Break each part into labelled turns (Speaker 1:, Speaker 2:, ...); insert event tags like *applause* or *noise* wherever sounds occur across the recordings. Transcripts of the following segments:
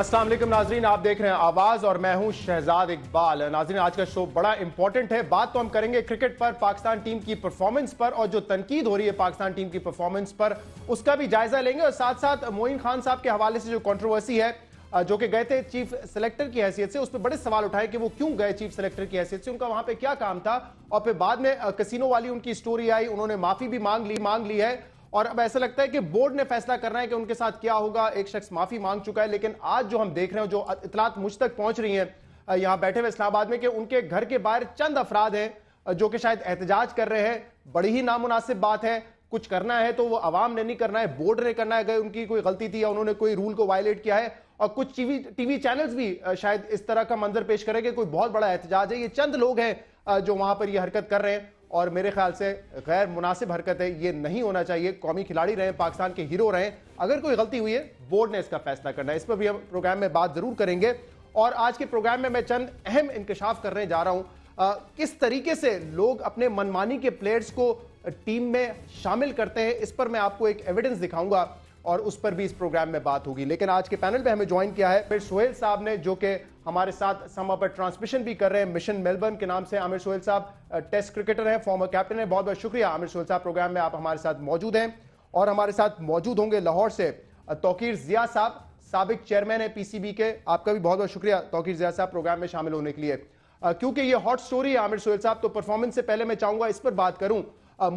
Speaker 1: अस्सलाम वालेकुम नाजरीन आप देख रहे हैं आवाज और मैं हूं शहजाद इकबाल नाजरीन आज का शो बड़ा इंपॉर्टेंट है बात तो हम करेंगे क्रिकेट पर पाकिस्तान टीम की परफॉर्मेंस पर और जो तनकीद हो रही है पाकिस्तान टीम की परफॉर्मेंस पर उसका भी जायजा लेंगे और साथ साथ मोइन खान साहब के हवाले से जो कॉन्ट्रोवर्सी है जो कि गए थे चीफ सेलेक्टर की हैसियत से उस पर बड़े सवाल उठाए कि वो क्यों गए चीफ सेलेक्टर की हैसियत से उनका वहां पर क्या काम था और फिर बाद में कसिनो वाली उनकी स्टोरी आई उन्होंने माफी भी मांग ली मांग ली है और अब ऐसा लगता है कि बोर्ड ने फैसला करना है कि उनके साथ क्या होगा एक शख्स माफी मांग चुका है लेकिन आज जो हम देख रहे हैं जो इतलात मुझ तक पहुंच रही है यहां बैठे हुए इस्लामाबाद में कि उनके घर के बाहर चंद अफराद हैं जो कि शायद एहतजाज कर रहे हैं बड़ी ही नामुनासिब बात है कुछ करना है तो वो आवाम ने नहीं करना है बोर्ड ने करना है गए उनकी कोई गलती थी या उन्होंने कोई रूल को वायलेट किया है और कुछ टीवी टीवी चैनल्स भी शायद इस तरह का मंजर पेश करें कि कोई बहुत बड़ा एहतजाज है ये चंद लोग हैं जो वहां पर ये हरकत कर रहे हैं और मेरे ख्याल से गैर मुनासिब हरकत है ये नहीं होना चाहिए कौमी खिलाड़ी रहे पाकिस्तान के हीरो रहे अगर कोई गलती हुई है बोर्ड ने इसका फैसला करना है इस पर भी हम प्रोग्राम में बात जरूर करेंगे और आज के प्रोग्राम में मैं चंद अहम इंकशाफ करने जा रहा हूँ किस तरीके से लोग अपने मनमानी के प्लेयर्स को टीम में शामिल करते हैं इस पर मैं आपको एक एविडेंस दिखाऊंगा और उस पर भी इस प्रोग्राम में बात होगी लेकिन आज के पैनल पे हमें ज्वाइन किया है फिर सोहेल साहब ने जो कि हमारे साथ समा पर ट्रांसमिशन भी कर रहे हैं मिशन मेलबर्न के नाम से आमिर सोहेल साहब टेस्ट क्रिकेटर हैं फॉर्मर कैप्टन हैं बहुत बहुत शुक्रिया आमिर सोहेल साहब प्रोग्राम में आप हमारे साथ मौजूद हैं और हमारे साथ मौजूद होंगे लाहौर से तोकीर जिया साहब सबक चेयरमैन है पीसीबी के आपका भी बहुत बहुत शुक्रिया तोकीर जिया साहब प्रोग्राम में शामिल होने के लिए क्योंकि ये हॉट स्टोरी है आमिर सोहेल साहब तो परफॉर्मेंस से पहले मैं चाहूंगा इस पर बात करूं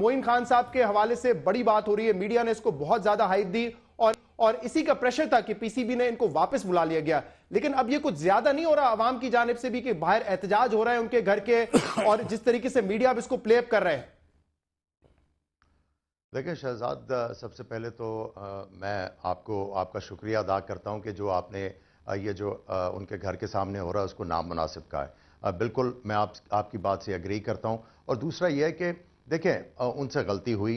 Speaker 1: मोइन खान साहब के हवाले से बड़ी बात हो रही है मीडिया ने इसको बहुत ज्यादा हाइप दी और और इसी का प्रेशर था कि पीसीबी ने इनको वापस बुला लिया गया लेकिन अब ये कुछ ज्यादा नहीं हो रहा आवाम की जानब से भी कि बाहर एहतजाज हो रहा है उनके घर के *coughs* और जिस तरीके से मीडिया अब इसको प्लेअप कर रहे हैं
Speaker 2: देखिए शहजाद सबसे पहले तो आ, मैं आपको आपका शुक्रिया अदा करता हूँ कि जो आपने ये जो आ, उनके घर के सामने हो रहा है उसको नाम मुनासिब का है आ, बिल्कुल मैं आप आपकी बात से अग्री करता हूँ और दूसरा यह है कि देखें उनसे गलती हुई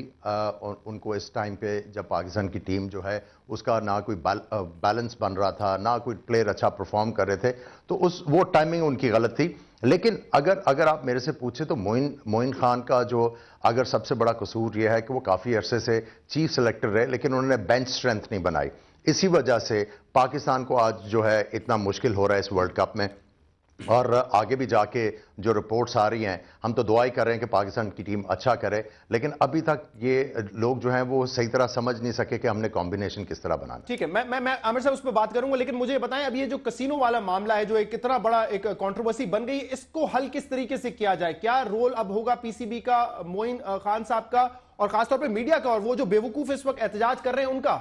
Speaker 2: उनको इस टाइम पे जब पाकिस्तान की टीम जो है उसका ना कोई बैल, बैलेंस बन रहा था ना कोई प्लेयर अच्छा परफॉर्म कर रहे थे तो उस वो टाइमिंग उनकी गलत थी लेकिन अगर अगर आप मेरे से पूछे तो मोइन मोइन खान का जो अगर सबसे बड़ा कसूर यह है कि वो काफ़ी अरसे से चीफ सेलेक्टर रहे लेकिन उन्होंने बेंच स्ट्रेंथ नहीं बनाई इसी वजह से पाकिस्तान को आज जो है इतना मुश्किल हो रहा है इस वर्ल्ड कप में और आगे भी जाके जो रिपोर्ट्स आ रही हैं हम तो दुआई कर रहे हैं कि पाकिस्तान की टीम अच्छा करे लेकिन अभी तक ये लोग जो हैं वो सही तरह समझ नहीं सके कि हमने कॉम्बिनेशन किस तरह बनाना
Speaker 1: ठीक है मैं मैं मैं आमिर साहब उस पर बात करूंगा लेकिन मुझे बताएं अब ये जो कसिनो वाला मामला है जो एक कितना बड़ा एक कॉन्ट्रोवर्सी बन गई इसको हल किस तरीके से किया जाए क्या रोल अब होगा पीसीबी का मोइन खान साहब का और खासतौर पर मीडिया का और वो जो बेवकूफ़ इस वक्त एहतजाज कर रहे हैं उनका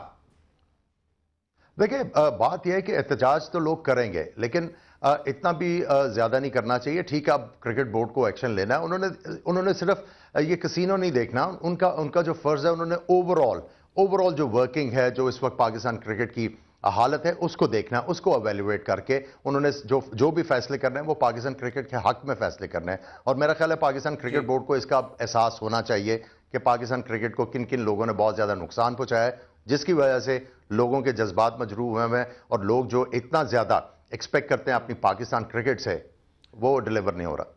Speaker 2: देखिए बात यह है कि एहतजाज तो लोग करेंगे लेकिन इतना भी ज़्यादा नहीं करना चाहिए ठीक है अब क्रिकेट बोर्ड को एक्शन लेना है उन्होंने उन्होंने सिर्फ ये कसिनो नहीं देखना उनका उनका जो फ़र्ज़ है उन्होंने ओवरऑल ओवरऑल जो वर्किंग है जो इस वक्त पाकिस्तान क्रिकेट की हालत है उसको देखना उसको अवेल्युएट करके उन्होंने जो जो भी फैसले करने हैं वो पाकिस्तान क्रिकेट के हक में फैसले करने हैं और मेरा ख्याल है पाकिस्तान क्रिकेट बोर्ड को इसका एहसास होना चाहिए कि पाकिस्तान क्रिकेट को किन किन लोगों ने बहुत ज़्यादा नुकसान पहुँचाया है जिसकी वजह से लोगों के जज्बात मजरूह हुए हैं और लोग जो इतना ज़्यादा एक्सपेक्ट करते हैं अपनी पाकिस्तान क्रिकेट से वो डिलीवर नहीं हो रहा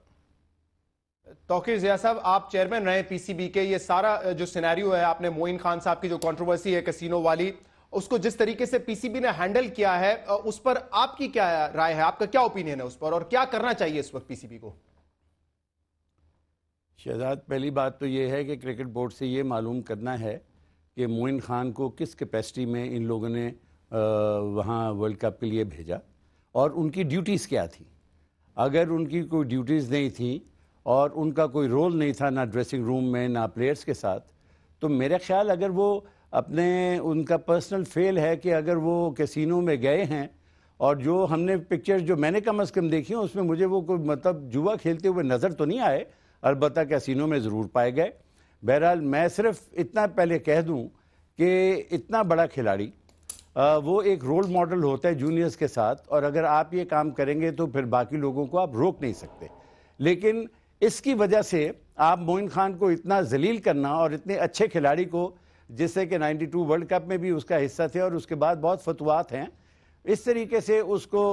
Speaker 1: तोकीर जिया साहब आप चेयरमैन रहे पीसीबी के ये सारा जो सिनेरियो है आपने मोइन खान साहब की जो कंट्रोवर्सी है कसिनो वाली उसको जिस तरीके से पीसीबी ने हैंडल किया है उस पर आपकी क्या राय है आपका क्या ओपिनियन है उस पर और क्या करना चाहिए इस वक्त पीसीबी को
Speaker 3: शहजाद पहली बात तो ये है कि क्रिकेट बोर्ड से ये मालूम करना है कि मोइन खान को किस कैपेसिटी में इन लोगों ने वहाँ वर्ल्ड कप के लिए भेजा और उनकी ड्यूटीज़ क्या थी अगर उनकी कोई ड्यूटीज़ नहीं थी और उनका कोई रोल नहीं था ना ड्रेसिंग रूम में ना प्लेयर्स के साथ तो मेरा ख्याल अगर वो अपने उनका पर्सनल फेल है कि अगर वो कैसीनो में गए हैं और जो हमने पिक्चर्स जो मैंने कम अज़ कम देखी हैं उसमें मुझे वो कोई मतलब जुआ खेलते हुए नज़र तो नहीं आए अलबत् कैसीनो में ज़रूर पाए गए बहरहाल मैं सिर्फ इतना पहले कह दूँ कि इतना बड़ा खिलाड़ी वो एक रोल मॉडल होता है जूनियर्स के साथ और अगर आप ये काम करेंगे तो फिर बाकी लोगों को आप रोक नहीं सकते लेकिन इसकी वजह से आप मोइन खान को इतना जलील करना और इतने अच्छे खिलाड़ी को जिससे कि 92 वर्ल्ड कप में भी उसका हिस्सा थे और उसके बाद बहुत फतवात हैं इस तरीके से उसको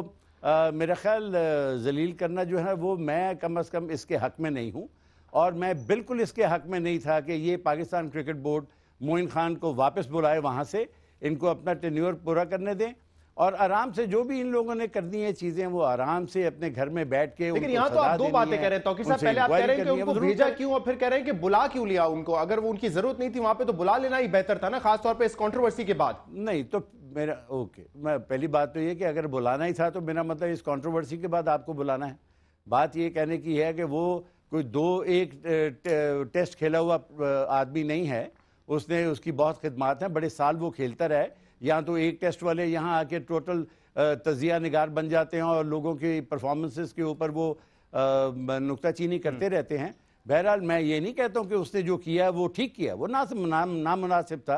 Speaker 3: आ, मेरा ख्याल जलील करना जो है वो मैं कम अज़ कम इसके हक़ में नहीं हूँ और मैं बिल्कुल इसके हक़ में नहीं था कि ये पाकिस्तान क्रिकेट बोर्ड मोइन खान को वापस बुलाए वहाँ से इनको अपना टेन्योर पूरा करने दें और आराम से जो भी इन लोगों ने करनी है चीजें वो आराम से अपने घर में बैठ के लेकिन यहाँ तो आप दो बातें कह रहे हैं तो साहब पहले आप कह रहे हैं कि उनको भेजा क्यों और फिर कह रहे हैं कि बुला क्यों लिया उनको अगर वो उनकी जरूरत नहीं थी वहां पे तो बुला लेना ही बेहतर था ना खासतौर पर इस कॉन्ट्रोवर्सी के बाद नहीं तो मेरा ओके मैं पहली बात तो ये कि अगर बुलाना ही था तो मेरा मतलब इस कॉन्ट्रोवर्सी के बाद आपको बुलाना है बात ये कहने की है कि वो कोई दो एक टेस्ट खेला हुआ आदमी नहीं है उसने उसकी बहुत खदमात हैं बड़े साल वो खेलता रहे यहाँ तो एक टेस्ट वाले यहाँ आके टोटल तजिया निगार बन जाते हैं और लोगों की परफॉर्मेंसेस के ऊपर वो नुकताचीनी करते हम्म। रहते हैं बहरहाल मैं ये नहीं कहता हूँ कि उसने जो किया वो ठीक किया वो ना नामनासिब था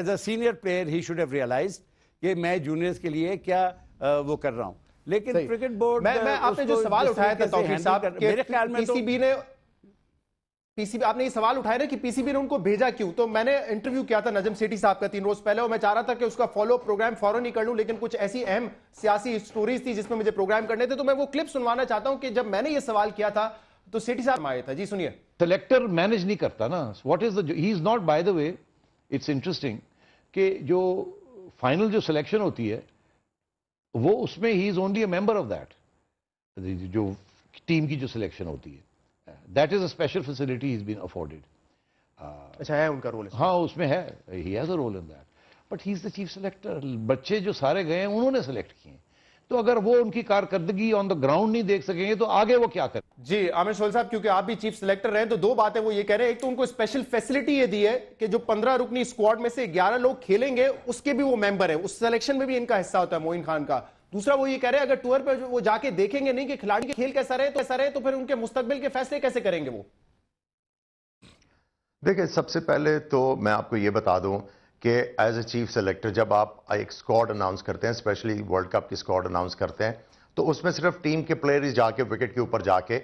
Speaker 3: as a senior player he should have realise कि मैं जूनियर्स के लिए क्या आ, वो कर रहा हूँ लेकिन क्रिकेट बोर्ड मैं, मैं आपने जो सवाल उठाया था मेरे
Speaker 1: ख्याल में पीसीबी तो ने पीसीबी आपने ये सवाल उठाया ना कि पीसीबी ने उनको भेजा क्यों तो मैंने इंटरव्यू किया था नजम सेठी साहब का तीन रोज पहले और मैं चाह रहा था कि उसका फॉलो प्रोग्राम फॉरन ही कर लूं लेकिन कुछ ऐसी अहम सियासी स्टोरीज थी जिसमें मुझे प्रोग्राम करने थे तो मैं वो क्लिप सुनवाना चाहता हूं कि जब मैंने ये सवाल किया था
Speaker 4: तो सेठी साहब आया था जी सुनिए सिलेक्टर मैनेज नहीं करता ना what is he is not by the way it's interesting कि जो फाइनल जो सिलेक्शन होती है वो उसमें ही is only a member of that जो टीम की जो सिलेक्शन होती है that is a special facility is been afforded अच्छा है उनका रोल हाँ उसमें है he has a role in that but he is the chief selector बच्चे जो सारे गए हैं उन्होंने सेलेक्ट किए तो अगर वो उनकी कारकर्दगी ऑन द ग्राउंड नहीं देख सकेंगे तो आगे वो क्या करें
Speaker 1: जी आमिर सोल साहब क्योंकि आप भी चीफ सिलेक्टर रहे तो दो बातें वो ये कह रहे हैं एक तो उनको स्पेशल फैसिलिटी ये दी है कि जो पंद्रह रुकनी स्क्वाड में से ग्यारह लोग खेलेंगे उसके भी वो मेंबर है उस सिलेक्शन में भी इनका हिस्सा होता है मोइन खान का दूसरा वो ये कह रहे हैं अगर टूर पर वो जाके देखेंगे नहीं कि खिलाड़ी के खेल कैसा रहे तो कैसा रहे तो फिर उनके मुस्तबिल के फैसले कैसे करेंगे वो
Speaker 2: देखिए सबसे पहले तो मैं आपको ये बता दूं कि एज ए चीफ सेलेक्टर जब आप एक स्क्वाड अनाउंस करते हैं स्पेशली वर्ल्ड कप की स्क्वाड अनाउंस करते हैं तो उसमें सिर्फ टीम के प्लेयर ही जाके विकेट के ऊपर जाके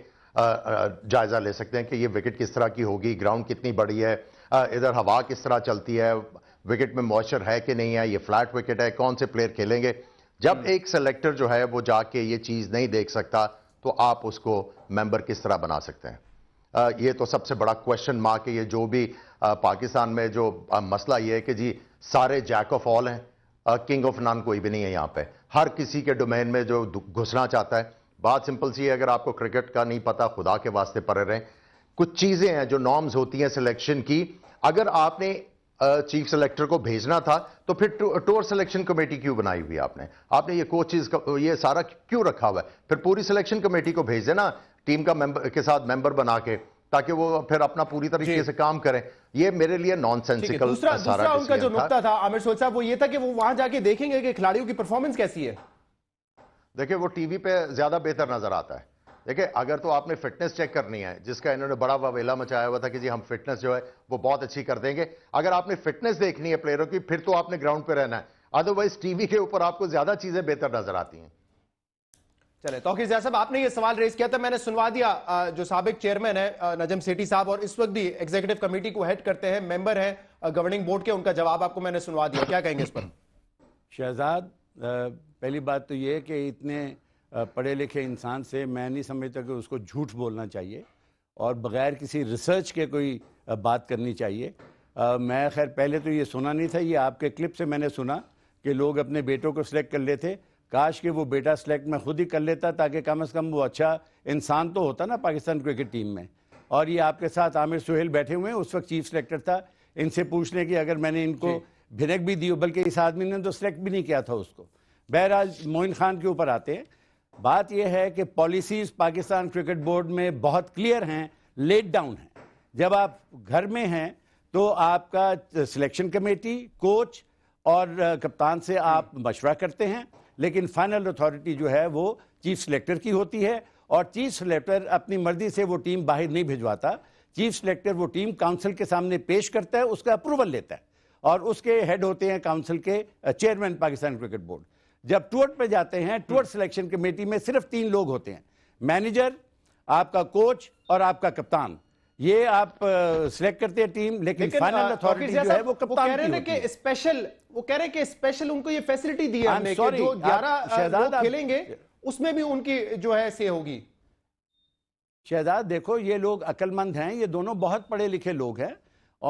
Speaker 2: जायज़ा ले सकते हैं कि ये विकेट किस तरह की होगी ग्राउंड कितनी बड़ी है इधर हवा किस तरह चलती है विकेट में मॉइस्चर है कि नहीं है ये फ्लैट विकेट है कौन से प्लेयर खेलेंगे जब हम्म। एक सेलेक्टर जो है वो जाके ये चीज़ नहीं देख सकता तो आप उसको मेंबर किस तरह बना सकते हैं आ, ये तो सबसे बड़ा क्वेश्चन मार्क है ये जो भी आ, पाकिस्तान में जो आ, मसला ये है कि जी सारे जैक ऑफ ऑल हैं किंग ऑफ नान कोई भी नहीं है यहाँ पे हर किसी के डोमेन में जो घुसना चाहता है बात सिंपल सी है अगर आपको क्रिकेट का नहीं पता खुदा के वास्ते परे रहें कुछ चीज़ें हैं जो नॉर्म्स होती हैं सिलेक्शन की अगर आपने चीफ सेलेक्टर को भेजना था तो फिर टूर सिलेक्शन कमेटी क्यों बनाई हुई आपने आपने ये कोचिज ये सारा क्यों रखा हुआ है फिर पूरी सिलेक्शन कमेटी को भेज देना टीम का मेंबर के साथ मेंबर बना के ताकि वो फिर अपना पूरी तरीके से काम करें ये मेरे लिए नॉनसेंसिकल दूसरा, दूसरा उनका जो नुकता
Speaker 1: था आमिर सोच साहब वो ये था कि वो वहां जाके देखेंगे कि खिलाड़ियों की परफॉर्मेंस कैसी
Speaker 2: है देखिए वो टीवी पे ज्यादा बेहतर नजर आता है देखिए अगर तो आपने फिटनेस चेक करनी है जिसका इन्होंने बड़ा वावेला मचाया हुआ था कि जी हम फिटनेस जो है वो बहुत अच्छी कर देंगे अगर आपने फिटनेस देखनी है प्लेयरों की फिर तो आपने ग्राउंड पर रहना है अदरवाइज टीवी के ऊपर आपको ज्यादा चीजें बेहतर नजर आती हैं चले तो साहब
Speaker 1: आपने ये सवाल रेज किया था मैंने सुनवा दिया जो सबक चेयरमैन है नजम सेठी साहब और इस वक्त भी एग्जीक्यूटिव कमेटी को हेड करते हैं मेंबर है गवर्निंग बोर्ड के उनका जवाब आपको मैंने सुनवा दिया क्या कहेंगे इस पर
Speaker 3: शहजाद पहली बात तो ये कि इतने पढ़े लिखे इंसान से मैं नहीं समझता कि उसको झूठ बोलना चाहिए और बग़ैर किसी रिसर्च के कोई बात करनी चाहिए मैं खैर पहले तो ये सुना नहीं था ये आपके क्लिप से मैंने सुना कि लोग अपने बेटों को सिलेक्ट कर लेते काश कि वो बेटा सिलेक्ट मैं खुद ही कर लेता ताकि कम अज़ कम वो अच्छा इंसान तो होता ना पाकिस्तान क्रिकेट टीम में और ये आपके साथ आमिर सुहेल बैठे हुए हैं उस वक्त चीफ सेलेक्टर था इनसे पूछने की अगर मैंने इनको भिनक भी दी हो बल्कि इस आदमी ने तो सिलेक्ट भी नहीं किया था उसको बहरहाल मोइन खान के ऊपर आते हैं बात यह है कि पॉलिसीज़ पाकिस्तान क्रिकेट बोर्ड में बहुत क्लियर हैं लेट डाउन हैं जब आप घर में हैं तो आपका सिलेक्शन कमेटी कोच और कप्तान से आप हम्म। मशवरा करते हैं लेकिन फाइनल अथॉरिटी जो है वो चीफ सिलेक्टर की होती है और चीफ सिलेक्टर अपनी मर्जी से वो टीम बाहर नहीं भिजवाता चीफ सिलेक्टर वो टीम काउंसिल के सामने पेश करता है उसका अप्रूवल लेता है और उसके हेड होते हैं काउंसिल के चेयरमैन पाकिस्तान क्रिकेट बोर्ड जब टूअर्ट पे जाते हैं टूअर्ट सिलेक्शन कमेटी में सिर्फ तीन लोग होते हैं मैनेजर आपका कोच और आपका कप्तान ये आप सिलेक्ट करते हैं टीम लेकिन, लेकिन फाइनल अथॉरिटी जो है वो कप्तान वो कह रहे हैं कि
Speaker 1: स्पेशल वो कह रहे हैं कि स्पेशल उनको ये फैसिलिटी दी है हमने कि जो 11 लोग खेलेंगे
Speaker 3: उसमें भी उनकी जो है से होगी शहजाद देखो ये लोग अकलमंद हैं ये दोनों बहुत पढ़े लिखे लोग हैं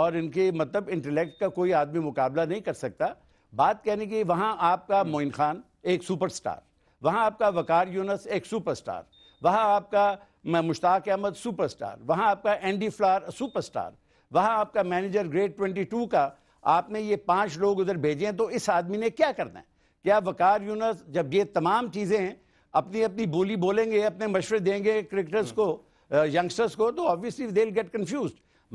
Speaker 3: और इनके मतलब इंटेलेक्ट का कोई आदमी मुकाबला नहीं कर सकता बात कहने की वहाँ आपका मोइन खान एक सुपरस्टार वहाँ आपका वकार यूनस एक सुपरस्टार वहाँ आपका मुश्ताक अहमद सुपरस्टार वहाँ आपका एंडी फ्लार सुपरस्टार वहाँ आपका मैनेजर ग्रेड 22 का आपने ये पांच लोग उधर भेजे हैं तो इस आदमी ने क्या करना है क्या वकार यूनस जब ये तमाम चीज़ें हैं अपनी अपनी बोली बोलेंगे अपने मशवरे देंगे क्रिकेटर्स को यंगस्टर्स को तो ऑब्वियसली दे गेट कन्फ्यूज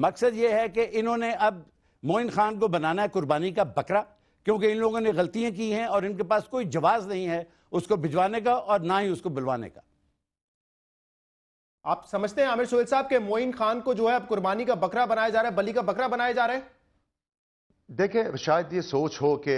Speaker 3: मकसद ये है कि इन्होंने अब मोइन खान को बनाना है कुर्बानी का बकरा क्योंकि इन लोगों ने गलतियां की हैं और इनके पास कोई जवाब नहीं है उसको भिजवाने का और ना ही उसको बुलवाने का आप समझते
Speaker 1: हैं आमिर सोहेल साहब के मोइन खान को जो है अब कुर्बानी का बकरा बनाया जा रहा है बली का बकरा बनाया जा रहा है
Speaker 2: देखिए शायद ये सोच हो कि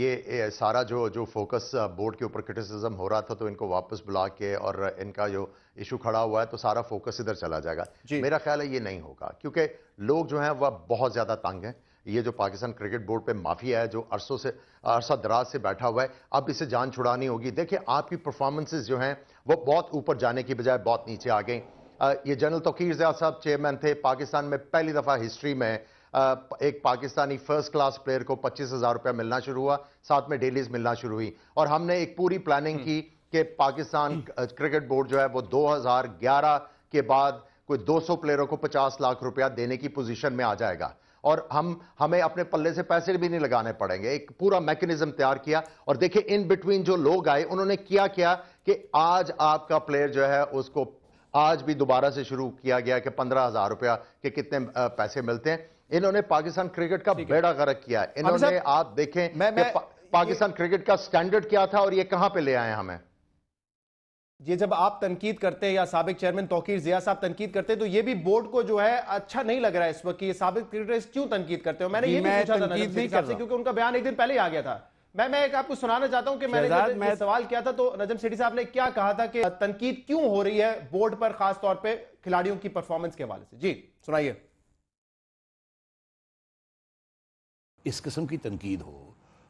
Speaker 2: ये सारा जो जो फोकस बोर्ड के ऊपर क्रिटिसिज्म हो रहा था तो इनको वापस बुला के और इनका जो इशू खड़ा हुआ है तो सारा फोकस इधर चला जाएगा मेरा ख्याल है ये नहीं होगा क्योंकि लोग जो हैं वह बहुत ज़्यादा तंग हैं ये जो पाकिस्तान क्रिकेट बोर्ड पे माफिया है जो अरसों से अरसा दराज से बैठा हुआ है अब इसे जान छुड़ानी होगी देखिए आपकी परफॉर्मेंसेज जो हैं वो बहुत ऊपर जाने की बजाय बहुत नीचे आ गई ये जनरल तोकीर जयाद साहब चेयरमैन थे पाकिस्तान में पहली दफ़ा हिस्ट्री में एक पाकिस्तानी फर्स्ट क्लास प्लेयर को पच्चीस हज़ार रुपया मिलना शुरू हुआ साथ में डेलीज मिलना शुरू हुई और हमने एक पूरी प्लानिंग हम्म। की कि पाकिस्तान हम्म। क्रिकेट बोर्ड जो है वो 2011 के बाद कोई 200 प्लेयरों को 50 लाख रुपया देने की पोजीशन में आ जाएगा और हम हमें अपने पल्ले से पैसे भी नहीं लगाने पड़ेंगे एक पूरा मैकेनिज्म तैयार किया और देखिए इन बिटवीन जो लोग आए उन्होंने किया क्या कि आज आपका प्लेयर जो है उसको आज भी दोबारा से शुरू किया गया कि पंद्रह हजार रुपया के कितने पैसे मिलते हैं इन्होंने पाकिस्तान क्रिकेट का बेड़ा गर्क किया इन्होंने आप देखें मैं, मैं, पाकिस्तान क्रिकेट का स्टैंडर्ड क्या था और ये कहां पे ले आए हमें ये जब आप तनकीद करते हैं या सबक चेयरमैन तोकीर जिया
Speaker 1: साहब तनकीद करते हैं तो ये भी बोर्ड को जो है अच्छा नहीं लग रहा है इस वक्त ये सबक क्रिकेटर्स क्यों तनकीद करते हो मैंने ये भी पूछा था नजम से क्योंकि उनका बयान एक दिन पहले ही आ गया था मैं मैं एक आपको सुनाना चाहता हूं कि मैंने मैं सवाल किया था तो नजम सिटी साहब ने क्या कहा था कि तनकीद क्यों हो रही है बोर्ड पर खास तौर खिलाड़ियों की परफॉर्मेंस के हवाले से जी सुनाइए
Speaker 4: इस किस्म की तनकीद हो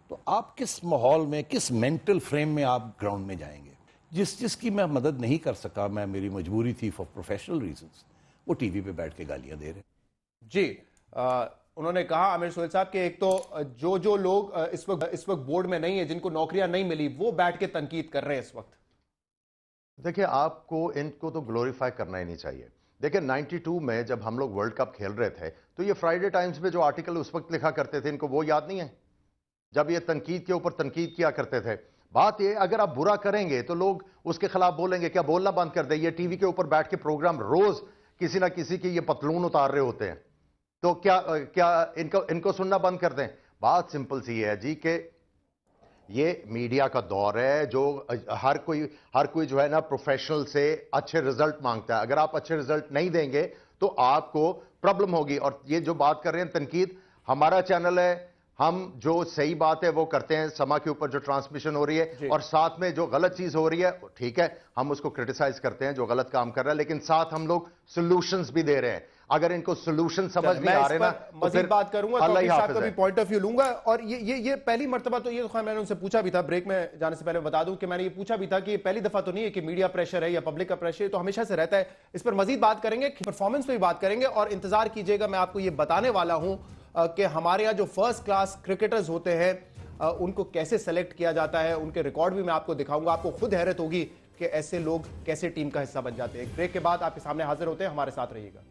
Speaker 4: तो आप किस माहौल में किस मेंटल फ्रेम में आप ग्राउंड में जाएंगे जिस जिसकी मैं मदद नहीं कर सका मैं मेरी मजबूरी थी फॉर प्रोफेशनल रीजंस वो टीवी पे बैठ के गालियां दे रहे
Speaker 1: जी आ, उन्होंने कहा आमिर सोहेल साहब कि एक तो जो जो लोग इस वक्त इस वक्त बोर्ड में नहीं है जिनको नौकरियां नहीं मिली वो बैठ के तनकीद कर रहे हैं इस वक्त
Speaker 2: देखिए आपको इनको तो ग्लोरीफाई करना ही नहीं चाहिए देखिए 92 में जब हम लोग वर्ल्ड कप खेल रहे थे तो ये फ्राइडे टाइम्स में जो आर्टिकल उस वक्त लिखा करते थे इनको वो याद नहीं है जब ये तनकीद के ऊपर तनकीद किया करते थे बात ये अगर आप बुरा करेंगे तो लोग उसके खिलाफ बोलेंगे क्या बोलना बंद कर दे ये टीवी के ऊपर बैठ के प्रोग्राम रोज किसी ना किसी के ये पतलून उतार रहे होते हैं तो क्या क्या इनको इनको सुनना बंद कर दें बात सिंपल सी है जी के ये मीडिया का दौर है जो हर कोई हर कोई जो है ना प्रोफेशनल से अच्छे रिजल्ट मांगता है अगर आप अच्छे रिजल्ट नहीं देंगे तो आपको प्रॉब्लम होगी और ये जो बात कर रहे हैं तनकीद हमारा चैनल है हम जो सही बात है वो करते हैं समा के ऊपर जो ट्रांसमिशन हो रही है और साथ में जो गलत चीज हो रही है ठीक है हम उसको क्रिटिसाइज करते हैं जो गलत काम कर रहा है लेकिन साथ हम लोग सोल्यूशन भी दे रहे हैं अगर इनको सोल्यूशन समझ में आ रहे ना तो फिर बात करूंगा
Speaker 1: पॉइंट ऑफ व्यू लूंगा और ये ये ये पहली मरतबा तो ये तो मैंने उनसे पूछा भी था ब्रेक में जाने से पहले बता दूं कि मैंने ये पूछा भी था कि पहली दफा तो नहीं है कि मीडिया प्रेशर है या पब्लिक का प्रेशर तो हमेशा से रहता है इस पर मजीद बात करेंगे परफॉर्मेंस पर भी बात करेंगे और इंतजार कीजिएगा मैं आपको ये बताने वाला हूं कि हमारे यहाँ जो फर्स्ट क्लास क्रिकेटर्स होते हैं उनको कैसे सेलेक्ट किया जाता है उनके रिकॉर्ड भी मैं आपको दिखाऊंगा आपको खुद हैरत होगी कि ऐसे लोग कैसे टीम का हिस्सा बन जाते हैं ब्रेक के बाद आपके सामने हाजिर होते हैं हमारे साथ रहिएगा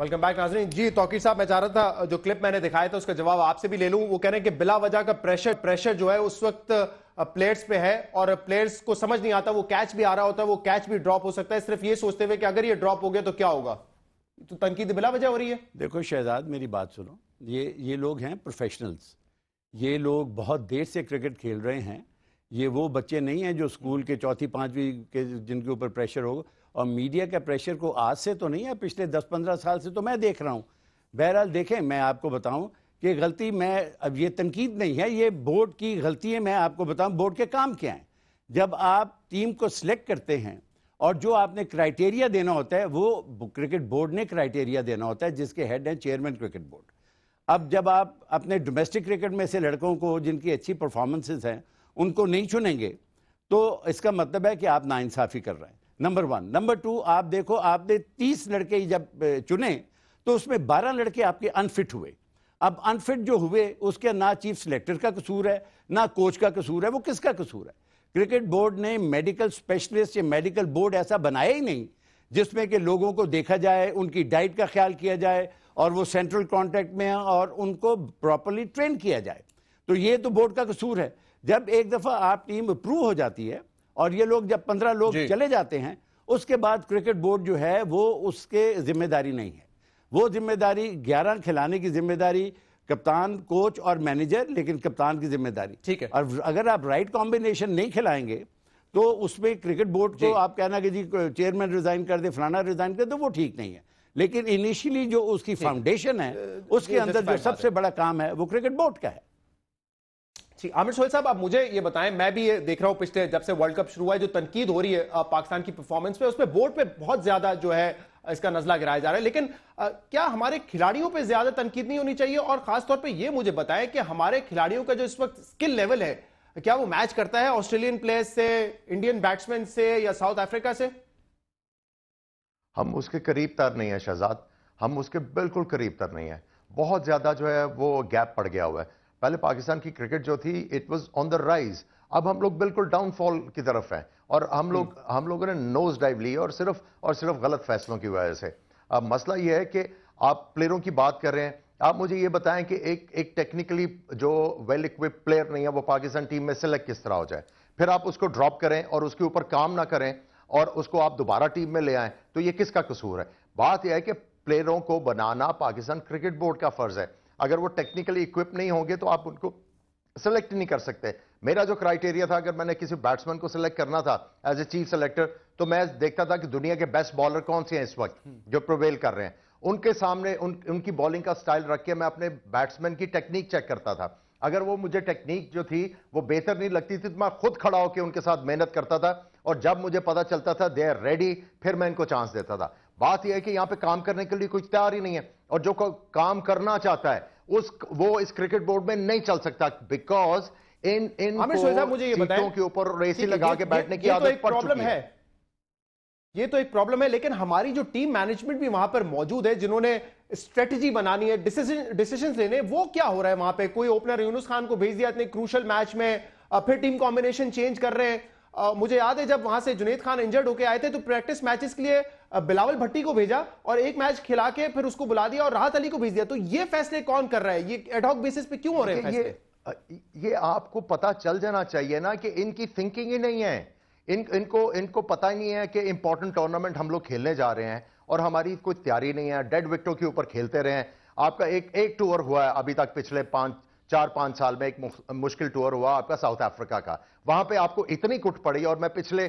Speaker 1: वेलकम बैक नाजरीन जी तोकीर साहब मैं चाह रहा था जो क्लिप मैंने दिखाया था उसका जवाब आपसे भी ले लूं वो कह रहे हैं कि बिला वजह का प्रेशर प्रेशर जो है उस वक्त प्लेयर्स पे है और प्लेयर्स को समझ नहीं आता वो कैच भी आ रहा होता है वो कैच भी ड्रॉप हो सकता है सिर्फ ये सोचते हुए कि अगर ये ड्रॉप हो गया तो क्या होगा
Speaker 3: तो तनकीद बिला वजह हो रही है देखो शहजाद मेरी बात सुनो ये ये लोग हैं प्रोफेशनल्स ये लोग बहुत देर से क्रिकेट खेल रहे हैं ये वो बच्चे नहीं हैं जो स्कूल के चौथी पाँचवीं के जिनके ऊपर प्रेशर हो और मीडिया का प्रेशर को आज से तो नहीं है पिछले दस पंद्रह साल से तो मैं देख रहा हूँ बहरहाल देखें मैं आपको बताऊँ कि गलती मैं अब ये तनकीद नहीं है ये बोर्ड की गलती है मैं आपको बताऊं बोर्ड के काम क्या हैं जब आप टीम को सिलेक्ट करते हैं और जो आपने क्राइटेरिया देना होता है वो क्रिकेट बोर्ड ने क्राइटेरिया देना होता है जिसके हेड हैं चेयरमैन क्रिकेट बोर्ड अब जब आप अपने डोमेस्टिक क्रिकेट में से लड़कों को जिनकी अच्छी परफॉर्मेंसेज हैं उनको नहीं चुनेंगे तो इसका मतलब है कि आप नाइंसाफ़ी कर रहे हैं नंबर वन नंबर टू आप देखो आपने तीस लड़के जब चुने तो उसमें बारह लड़के आपके अनफिट हुए अब अनफिट जो हुए उसके ना चीफ सेलेक्टर का कसूर है ना कोच का कसूर है वो किसका कसूर है क्रिकेट बोर्ड ने मेडिकल स्पेशलिस्ट या मेडिकल बोर्ड ऐसा बनाया ही नहीं जिसमें कि लोगों को देखा जाए उनकी डाइट का ख्याल किया जाए और वो सेंट्रल कॉन्टैक्ट में हैं और उनको प्रॉपरली ट्रेन किया जाए तो ये तो बोर्ड का कसूर है जब एक दफ़ा आप टीम अप्रूव हो जाती है और ये लोग जब पंद्रह लोग चले जाते हैं उसके बाद क्रिकेट बोर्ड जो है वो उसके जिम्मेदारी नहीं है वो जिम्मेदारी ग्यारह खिलाने की जिम्मेदारी कप्तान कोच और मैनेजर लेकिन कप्तान की जिम्मेदारी ठीक है और अगर आप राइट कॉम्बिनेशन नहीं खिलाएंगे तो उसमें क्रिकेट बोर्ड को आप कहना कि जी चेयरमैन रिजाइन कर दे फलाना रिजाइन कर दे वो ठीक नहीं है लेकिन इनिशियली जो उसकी फाउंडेशन है उसके अंदर जो सबसे बड़ा काम है वो क्रिकेट बोर्ड का है ठीक आमिर सोहेल साहब आप मुझे ये बताएं मैं भी ये देख रहा हूँ पिछले जब से वर्ल्ड कप
Speaker 1: शुरू हुआ है जो तनकीद हो रही है पाकिस्तान की परफॉर्मेंस पे उस पर बोर्ड पे बहुत ज्यादा जो है इसका नजला गिराया जा रहा है लेकिन आ, क्या हमारे खिलाड़ियों पे ज्यादा तनकीद नहीं होनी चाहिए और खासतौर पे ये मुझे बताएं कि हमारे खिलाड़ियों का जो इस वक्त स्किल लेवल है क्या वो मैच करता है ऑस्ट्रेलियन प्लेयर्स से इंडियन बैट्समैन से या साउथ अफ्रीका से
Speaker 2: हम उसके करीब तर नहीं है शहजाद हम उसके बिल्कुल करीब तर नहीं है बहुत ज्यादा जो है वो गैप पड़ गया हुआ है पहले पाकिस्तान की क्रिकेट जो थी it was on the rise अब हम लोग बिल्कुल डाउनफॉल की तरफ हैं और हम लोग हम्म। हम लोगों ने नोज डाइव ली और सिर्फ और सिर्फ गलत फैसलों की वजह से अब मसला यह है कि आप प्लेयरों की बात कर रहे हैं आप मुझे ये बताएं कि एक एक टेक्निकली जो वेल इक्विप्ड प्लेयर नहीं है वो पाकिस्तान टीम में सेलेक्ट किस तरह हो जाए फिर आप उसको ड्रॉप करें और उसके ऊपर काम ना करें और उसको आप दोबारा टीम में ले आएं तो ये किसका कसूर है बात यह है कि प्लेयरों को बनाना पाकिस्तान क्रिकेट बोर्ड का फर्ज है अगर वो टेक्निकली इक्विप नहीं होंगे तो आप उनको सेलेक्ट नहीं कर सकते मेरा जो क्राइटेरिया था अगर मैंने किसी बैट्समैन को सिलेक्ट करना था एज ए चीफ सेलेक्टर तो मैं देखता था कि दुनिया के बेस्ट बॉलर कौन से हैं इस वक्त हम्म। जो प्रोवेल कर रहे हैं उनके सामने उन, उनकी बॉलिंग का स्टाइल रख के मैं अपने बैट्समैन की टेक्निक चेक करता था अगर वो मुझे टेक्निक जो थी वो बेहतर नहीं लगती थी तो मैं खुद खड़ा होकर उनके साथ मेहनत करता था और जब मुझे पता चलता था दे आर रेडी फिर मैं इनको चांस देता था बात यह है कि यहां पे काम करने के लिए कुछ तैयार ही नहीं है और जो काम करना चाहता है उस वो इस क्रिकेट बोर्ड में नहीं चल सकता बिकॉज इन इन मुझे ये के ऊपर रेसी लगा के बैठने की तो आदत पड़ चुकी है ये तो एक प्रॉब्लम है लेकिन हमारी जो टीम मैनेजमेंट भी वहां
Speaker 1: पर मौजूद है जिन्होंने स्ट्रेटजी बनानी है डिसीजन डिसीजन लेने वो क्या हो रहा है वहां पे कोई ओपनर यूनुस खान को भेज दिया इतने क्रूशल मैच में फिर टीम कॉम्बिनेशन चेंज कर रहे हैं आ, मुझे याद है जब वहां से जुनेद खान इंजर्ड होकर आए थे तो प्रैक्टिस मैचेस के लिए बिलावल भट्टी को भेजा और एक मैच खिला के फिर उसको बुला दिया और राहत अली को भेज दिया तो ये फैसले कौन कर रहा है ये एडॉक बेसिस पे क्यों हो रहे
Speaker 2: हैं ये, ये आपको पता चल जाना चाहिए ना कि इनकी थिंकिंग ही नहीं है इन इनको इनको पता ही नहीं है कि इंपॉर्टेंट टूर्नामेंट हम लोग खेलने जा रहे हैं और हमारी कोई तैयारी नहीं है डेड विकटों के ऊपर खेलते रहे हैं आपका एक एक टूर हुआ है अभी तक पिछले पांच चार पांच साल में एक मुश्किल टूर हुआ आपका साउथ अफ्रीका का वहां पे आपको इतनी कुट पड़ी और मैं पिछले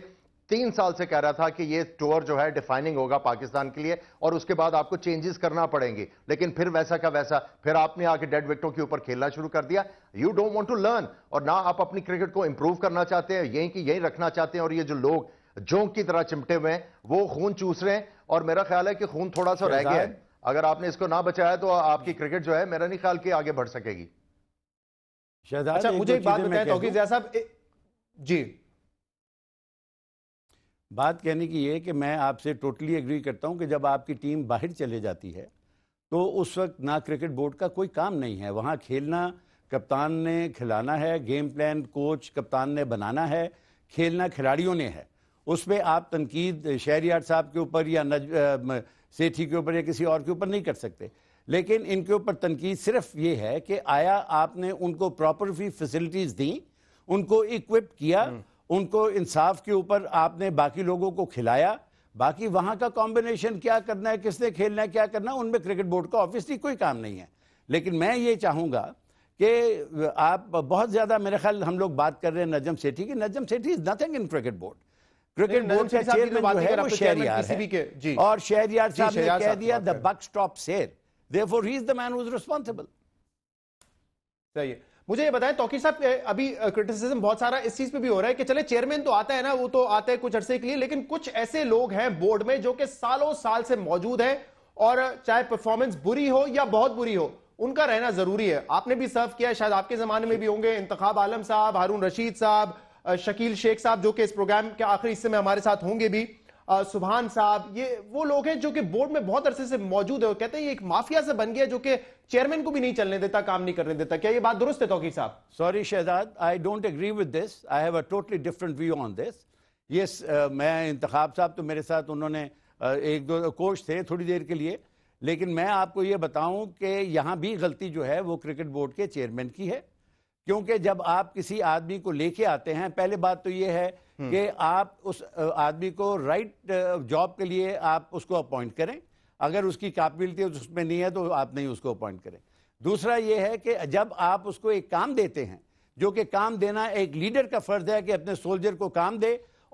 Speaker 2: तीन साल से कह रहा था कि ये टूर जो है डिफाइनिंग होगा पाकिस्तान के लिए और उसके बाद आपको चेंजेस करना पड़ेंगे लेकिन फिर वैसा का वैसा फिर आपने आके डेड विकटों के ऊपर खेलना शुरू कर दिया you don't want to learn और ना आप अपनी क्रिकेट को इंप्रूव करना चाहते हैं यहीं की यहीं रखना चाहते हैं और ये जो लोग जोंक की तरह चिमटे हुए हैं वो खून चूस रहे हैं और मेरा ख्याल है कि खून थोड़ा सा रह गया है अगर आपने इसको ना बचाया तो आपकी क्रिकेट जो है मेरा नहीं ख्याल कि आगे बढ़ सकेगी
Speaker 3: अच्छा मुझे एक बात बताएं जिया साहब जी बात कहने की ये कि मैं आपसे टोटली एग्री करता हूं कि जब आपकी टीम बाहर चले जाती है तो उस वक्त ना क्रिकेट बोर्ड का कोई काम नहीं है वहां खेलना कप्तान ने खिलाना है गेम प्लान कोच कप्तान ने बनाना है खेलना खिलाड़ियों ने है उसमें आप तनकीद शहरियार साहब के ऊपर या नज सेठी के ऊपर या किसी और के ऊपर नहीं कर सकते लेकिन इनके ऊपर तनकीद सिर्फ ये है कि आया आपने उनको प्रॉपर भी फैसिलिटीज़ दी उनको इक्विप किया हम्म। उनको इंसाफ के ऊपर आपने बाकी लोगों को खिलाया बाकी वहां का कॉम्बिनेशन क्या करना है किसने खेलना है क्या करना है उनमें क्रिकेट बोर्ड का ऑब्वियसली कोई काम नहीं है लेकिन मैं ये चाहूंगा कि आप बहुत ज़्यादा मेरे ख्याल हम लोग बात कर रहे हैं नजम सेठी की Najam Sethi is nothing in cricket board cricket board chairman जो है वो तो और शहरियार कह दिया the buck stop therefore he is the man who is responsible
Speaker 1: sahi मुझे ये बताएं तोकी साहब अभी क्रिटिसिज्म बहुत सारा इस चीज पे भी हो रहा है कि चले चेयरमैन तो आता है ना वो तो आते हैं कुछ अरसे के लिए लेकिन कुछ ऐसे लोग हैं बोर्ड में जो कि सालों साल से मौजूद हैं और चाहे परफॉर्मेंस बुरी हो या बहुत बुरी हो उनका रहना जरूरी है आपने भी सर्व किया शायद आपके जमाने में भी होंगे इंतखाब आलम साहब हारून रशीद साहब शकील शेख साहब जो कि इस प्रोग्राम के आखिरी हिस्से में हमारे साथ होंगे भी सुबहान साहब ये वो लोग हैं जो कि बोर्ड में बहुत अरसे से मौजूद है और कहते हैं ये एक माफिया से बन गया जो कि चेयरमैन को भी नहीं चलने देता काम नहीं करने देता क्या ये बात दुरुस्त
Speaker 3: है तोकी साहब sorry Shahzad I don't agree with this I have a totally different view on this yes मैं इंतखाब साहब तो मेरे साथ उन्होंने uh, एक दो कोच थे थोड़ी देर के लिए लेकिन मैं आपको ये बताऊं कि यहाँ भी गलती जो है वो क्रिकेट बोर्ड के चेयरमैन की है क्योंकि जब आप किसी आदमी को लेके आते हैं पहले बात तो ये है हम्म। कि आप उस आदमी को राइट जॉब के लिए आप उसको अपॉइंट करें अगर उसकी काबिलियत उसमें नहीं है तो आप नहीं उसको अपॉइंट करें दूसरा ये है कि जब आप उसको एक काम देते हैं जो कि काम देना एक लीडर का फर्ज है कि अपने सोल्जर को काम दे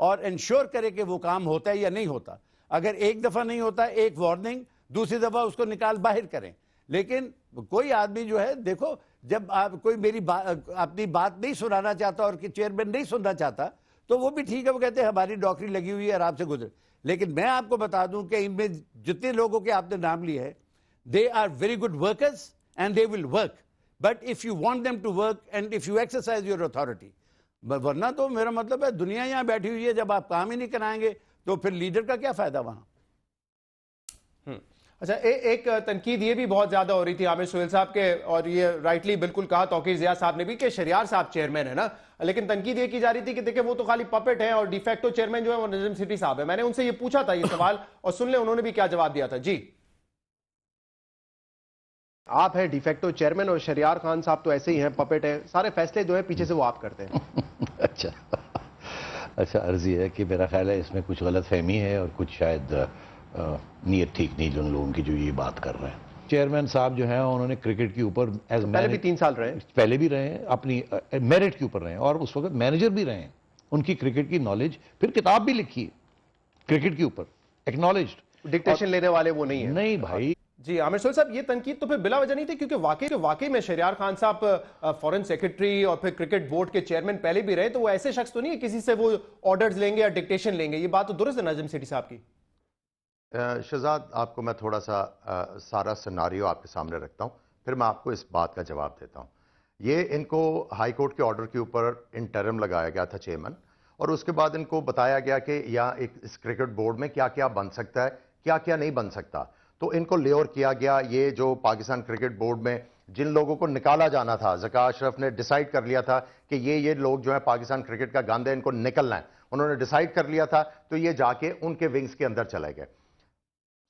Speaker 3: और इंश्योर करे कि वो काम होता है या नहीं होता अगर एक दफ़ा नहीं होता एक वार्निंग दूसरी दफ़ा उसको निकाल बाहर करें लेकिन कोई आदमी जो है देखो जब आप कोई मेरी बात अपनी बात नहीं सुनाना चाहता और कि चेयरमैन नहीं सुनना चाहता तो वो भी ठीक है वो कहते हैं हमारी नौकरी लगी हुई है आराम से गुजर लेकिन मैं आपको बता दूं कि इनमें जितने लोगों के आपने नाम लिए हैं they are very good workers and they will work but if you want them to work and if you exercise your authority वरना तो मेरा मतलब है दुनिया यहाँ बैठी हुई है जब आप काम ही नहीं कराएंगे तो फिर लीडर का क्या फ़ायदा वहाँ
Speaker 1: हम्म। अच्छा ए, एक तनकीद ये भी बहुत ज्यादा हो रही थी आमिर सुहेल साहब के और ये राइटली बिल्कुल कहा तोकीर जिया साहब ने भी कि शरियार साहब चेयरमैन है ना लेकिन तनकीद ये की जा रही थी कि देखिए वो तो खाली पपेट है और डिफेक्टो चेयरमैन जो है वो नजम सिटी साहब है मैंने उनसे ये पूछा था ये सवाल और सुन ले उन्होंने भी क्या जवाब दिया था जी आप है डिफेक्टो चेयरमैन और शरियार खान साहब तो ऐसे ही हैं पपेट हैं सारे फैसले जो है पीछे से वो आप करते हैं
Speaker 4: *laughs* अच्छा अच्छा अर्जी है कि मेरा ख्याल है इसमें कुछ गलत फहमी है और कुछ शायद नीयत ठीक नहीं जो उन लोगों की जो ये बात कर रहे हैं चेयरमैन साहब जो हैं उन्होंने क्रिकेट के ऊपर एज पहले भी तीन साल रहे पहले भी रहे अपनी मेरिट के ऊपर रहे और उस वक्त मैनेजर भी रहे उनकी क्रिकेट की नॉलेज फिर किताब भी लिखी है क्रिकेट के ऊपर एक्नॉलेज
Speaker 1: डिक्टेशन लेने वाले वो नहीं है नहीं भाई जी आमिर सोल साहब ये तनकीद तो फिर बिला वजह नहीं थी क्योंकि वाकई के वाकई में शरियार खान साहब फॉरेन सेक्रेटरी और फिर क्रिकेट बोर्ड के चेयरमैन पहले भी रहे तो वो ऐसे शख्स तो नहीं है किसी से वो ऑर्डर्स लेंगे या डिक्टेशन लेंगे ये बात तो दुरुस्त है नजम सिटी साहब की
Speaker 2: शहजाद आपको मैं थोड़ा सा आ, सारा सिनारियो आपके सामने रखता हूँ फिर मैं आपको इस बात का जवाब देता हूँ ये इनको हाई कोर्ट के ऑर्डर के ऊपर इंटरम लगाया गया था चेयरमैन और उसके बाद इनको बताया गया कि यहाँ एक इस क्रिकेट बोर्ड में क्या क्या बन सकता है क्या क्या नहीं बन सकता तो इनको और किया गया ये जो पाकिस्तान क्रिकेट बोर्ड में जिन लोगों को निकाला जाना था जका अशरफ ने डिसाइड कर लिया था कि ये ये लोग जो है पाकिस्तान क्रिकेट का गांधे इनको निकलना है उन्होंने डिसाइड कर लिया था तो ये जाके उनके विंग्स के अंदर चले गए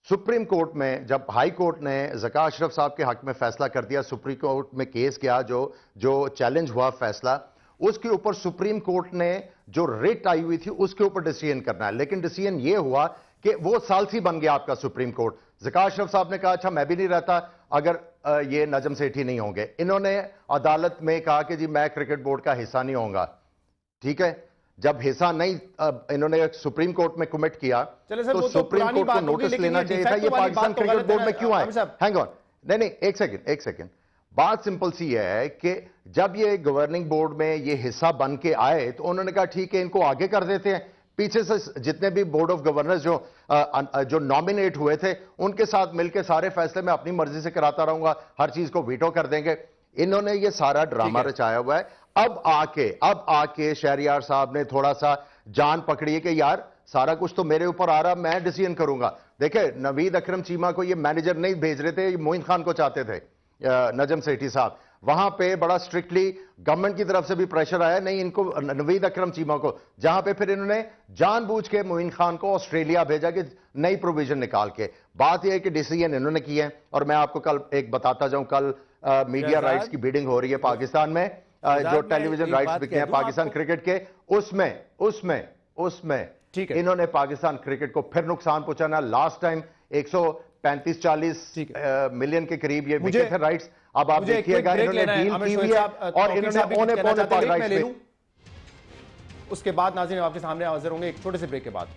Speaker 2: सुप्रीम कोर्ट में जब हाई कोर्ट ने जका अशरफ साहब के हक में फैसला कर दिया सुप्रीम कोर्ट में केस गया जो जो चैलेंज हुआ फैसला उसके ऊपर सुप्रीम कोर्ट ने जो रिट आई हुई थी उसके ऊपर डिसीजन करना है लेकिन डिसीजन ये हुआ कि वो सालसी बन गया आपका सुप्रीम कोर्ट जका अशरफ साहब ने कहा अच्छा मैं भी नहीं रहता अगर ये नजम सेठी नहीं होंगे इन्होंने अदालत में कहा कि जी मैं क्रिकेट बोर्ड का हिस्सा नहीं होगा ठीक है जब हिस्सा नहीं इन्होंने सुप्रीम कोर्ट में कमिट किया तो, तो सुप्रीम कोर्ट को नोटिस लेना चाहिए था ये पाकिस्तान क्रिकेट बोर्ड में क्यों आए हैंग ऑन नहीं नहीं एक सेकंड एक सेकंड बात सिंपल सी है कि जब ये गवर्निंग बोर्ड में ये हिस्सा बन के आए तो उन्होंने कहा ठीक है इनको आगे कर देते हैं पीछे से जितने भी बोर्ड ऑफ गवर्नर्स जो आ, जो नॉमिनेट हुए थे उनके साथ मिलकर सारे फैसले मैं अपनी मर्जी से कराता रहूंगा हर चीज को वीटो कर देंगे इन्होंने ये सारा ड्रामा रचाया हुआ है अब आके अब आके शहरियार साहब ने थोड़ा सा जान पकड़ी है कि यार सारा कुछ तो मेरे ऊपर आ रहा मैं डिसीजन करूंगा देखे नवीद अकरम चीमा को ये मैनेजर नहीं भेज रहे थे मोहिंद मोइन खान को चाहते थे नजम सेठी साहब वहां पे बड़ा स्ट्रिक्टली गवर्नमेंट की तरफ से भी प्रेशर आया नहीं इनको नवीद अकरम चीमा को जहां पे फिर इन्होंने जानबूझ के मोइन खान को ऑस्ट्रेलिया भेजा कि नई प्रोविजन निकाल के बात यह है कि डिसीजन इन्होंने किए हैं और मैं आपको कल एक बताता जाऊं कल आ, मीडिया राइट्स की बीडिंग हो रही है पाकिस्तान में जो टेलीविजन राइट्स बिके हैं पाकिस्तान क्रिकेट के उसमें उसमें उसमें ठीक है इन्होंने पाकिस्तान क्रिकेट को फिर नुकसान पहुंचाना लास्ट टाइम एक सौ मिलियन के करीब ये बिके थे राइट्स अब आप देखिएगा इन्होंने डील की हुई है और इन्होंने पौने पौने पर राइट्स
Speaker 1: उसके बाद नाजिर आपके सामने हाजिर होंगे एक छोटे से ब्रेक के बाद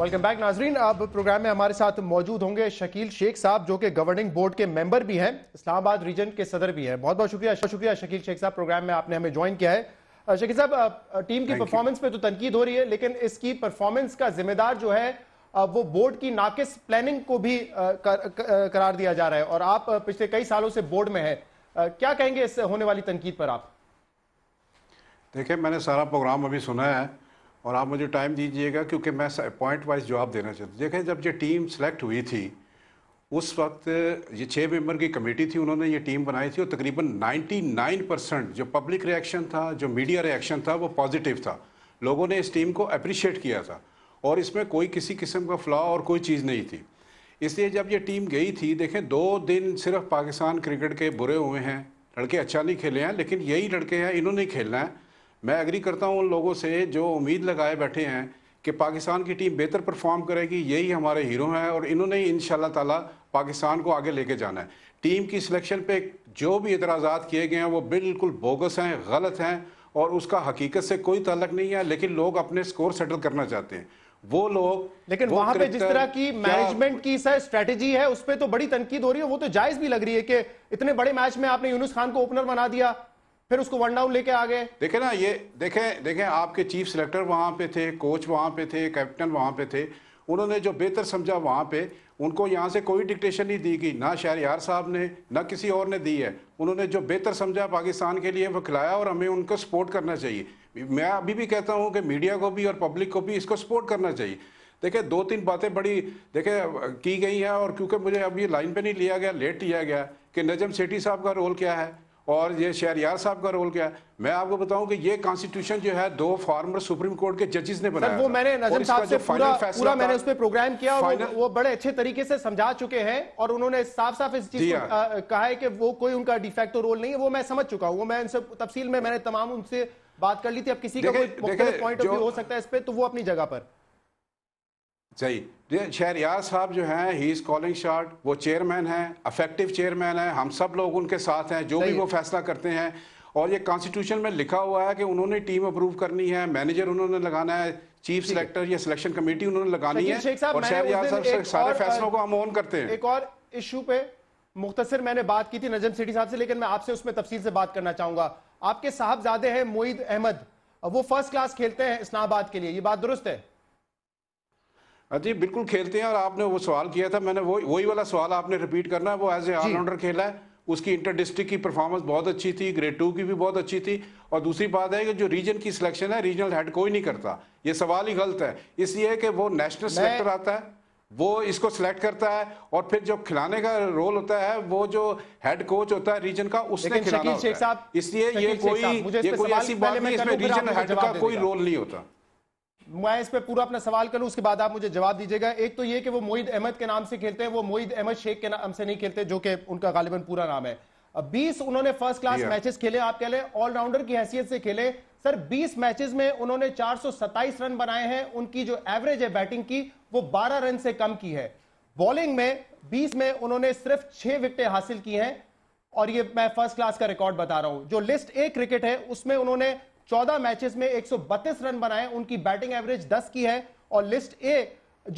Speaker 1: वेलकम बैक नाजरीन अब प्रोग्राम में हमारे साथ मौजूद होंगे शकील शेख साहब जो कि गवर्निंग बोर्ड के मेंबर भी हैं इस्लामाबाद रीजन के सदर भी हैं बहुत बहुत शुक्रिया शुक्रिया शकील शेख साहब प्रोग्राम में आपने हमें ज्वाइन किया है शकील साहब टीम की परफॉर्मेंस पे तो तनकीद हो रही है लेकिन इसकी परफॉर्मेंस का जिम्मेदार जो है वो बोर्ड की नाकिस प्लानिंग को भी कर, कर, करार दिया जा रहा है और आप पिछले कई सालों से बोर्ड में है क्या कहेंगे इस होने वाली तनकीद पर आप
Speaker 5: देखिए मैंने सारा प्रोग्राम अभी सुना है और आप मुझे टाइम दीजिएगा क्योंकि मैं पॉइंट वाइज जवाब देना चाहता हूँ देखें जब ये टीम सेलेक्ट हुई थी उस वक्त ये छः मेंबर की कमेटी थी उन्होंने ये टीम बनाई थी और तकरीबन 99 परसेंट जो पब्लिक रिएक्शन था जो मीडिया रिएक्शन था वो पॉजिटिव था लोगों ने इस टीम को अप्रिशिएट किया था और इसमें कोई किसी किस्म का फ्लॉ और कोई चीज़ नहीं थी इसलिए जब ये टीम गई थी देखें दो दिन सिर्फ पाकिस्तान क्रिकेट के बुरे हुए हैं लड़के अच्छा नहीं खेले हैं लेकिन यही लड़के हैं इन्होंने खेलना है मैं एग्री करता हूँ उन लोगों से जो उम्मीद लगाए बैठे हैं कि पाकिस्तान की टीम बेहतर परफॉर्म करेगी यही हमारे हीरो हैं और इन्होंने ही इन ताला पाकिस्तान को आगे लेके जाना है टीम की सिलेक्शन पे जो भी इतराजा किए गए हैं वो बिल्कुल बोगस हैं गलत हैं और उसका हकीकत से कोई तलक नहीं है लेकिन लोग अपने स्कोर सेटल करना चाहते हैं वो लोग लेकिन वहां पे जिस तरह की
Speaker 1: मैनेजमेंट की सर स्ट्रेटेजी है उस पर तो बड़ी तनकीद हो रही है वो तो जायज भी लग रही है कि इतने बड़े मैच में आपने यूनुस खान को ओपनर बना दिया फिर उसको वन डाउन लेके आ गए देखे ना ये
Speaker 5: देखे देखे आपके चीफ सिलेक्टर वहाँ पे थे कोच वहाँ पे थे कैप्टन वहाँ पे थे उन्होंने जो बेहतर समझा वहाँ पे उनको यहाँ से कोई डिक्टेशन नहीं दी गई ना शहर यार साहब ने ना किसी और ने दी है उन्होंने जो बेहतर समझा पाकिस्तान के लिए वो खिलाया और हमें उनको सपोर्ट करना चाहिए मैं अभी भी कहता हूँ कि मीडिया को भी और पब्लिक को भी इसको सपोर्ट करना चाहिए देखिए दो तीन बातें बड़ी देखे की गई हैं और क्योंकि मुझे अभी लाइन पर नहीं लिया गया लेट लिया गया कि नजम सेठी साहब का रोल क्या है और ये यार साहब का रोल क्या है मैं आपको बताऊं कि ये कॉन्स्टिट्यूशन जो है दो फॉर्मर सुप्रीम कोर्ट के जजेस ने बनाया वो मैंने नजम साहब से पूरा पूरा मैंने उस पर
Speaker 1: प्रोग्राम किया और वो, वो बड़े अच्छे तरीके से समझा चुके हैं और उन्होंने साफ साफ इस चीज को कहा है कि वो कोई उनका डिफेक्टो रोल नहीं है वो मैं समझ चुका हूँ वो मैं उनसे तफसील में मैंने तमाम उनसे बात कर ली थी अब किसी का कोई पॉइंट ऑफ व्यू हो सकता है इस पर तो वो अपनी जगह पर
Speaker 5: सही शहरियाज साहब जो हैं ही इज़ कॉलिंग शार्ट वो चेयरमैन हैं अफेक्टिव चेयरमैन हैं हम सब लोग उनके साथ हैं जो भी वो फैसला करते हैं और ये कॉन्स्टिट्यूशन में लिखा हुआ है कि उन्होंने टीम अप्रूव करनी है मैनेजर उन्होंने लगाना है चीफ सिलेक्टर या सिलेक्शन कमेटी उन्होंने लगानी है और शहरियाज साहब सारे फैसलों को हम ऑन करते हैं
Speaker 1: एक और इशू पे मुख्तसर मैंने बात की थी नजम सिटी साहब से लेकिन मैं आपसे उसमें तफसील से बात करना चाहूंगा आपके साहबजादे हैं मोईद अहमद वो फर्स्ट क्लास खेलते हैं इस्लामाबाद के लिए ये बात दुरुस्त है
Speaker 5: हाँ जी बिल्कुल खेलते हैं और आपने वो सवाल किया था मैंने वो वही वाला सवाल आपने रिपीट करना है वो एज ए ऑलराउंडर खेला है उसकी इंटर डिस्ट्रिक्ट की परफॉर्मेंस बहुत अच्छी थी ग्रेड टू की भी बहुत अच्छी थी और दूसरी बात है कि जो रीजन की सिलेक्शन है रीजनल हेड कोई नहीं करता ये सवाल ही गलत है इसलिए कि वो नेशनल सिलेक्टर आता है वो इसको सिलेक्ट करता है और फिर जो खिलाने का रोल होता है वो जो हेड कोच होता है रीजन का उसने खिलाना होता है इसलिए ये कोई ये कोई ऐसी बात नहीं इसमें रीजनल हेड का कोई रोल नहीं होता
Speaker 1: मैं इस पर पूरा अपना सवाल करूं उसके बाद आप मुझे जवाब दीजिएगा एक तो ये कि वो मोहित अहमद के नाम से खेलते हैं वो मोहित अहमद शेख के नाम से नहीं खेलते जो कि उनका गालिबन पूरा नाम है बीस उन्होंने फर्स्ट क्लास मैचेस खेले आप कह लें ऑलराउंडर की हैसियत से खेले सर बीस मैचेस में उन्होंने चार रन बनाए हैं उनकी जो एवरेज है बैटिंग की वो बारह रन से कम की है बॉलिंग में बीस में उन्होंने सिर्फ छह विकेट हासिल की हैं और ये मैं फर्स्ट क्लास का रिकॉर्ड बता रहा हूं जो लिस्ट ए क्रिकेट है उसमें उन्होंने 14 मैचेस में 132 रन बनाए उनकी बैटिंग एवरेज 10 की है और लिस्ट ए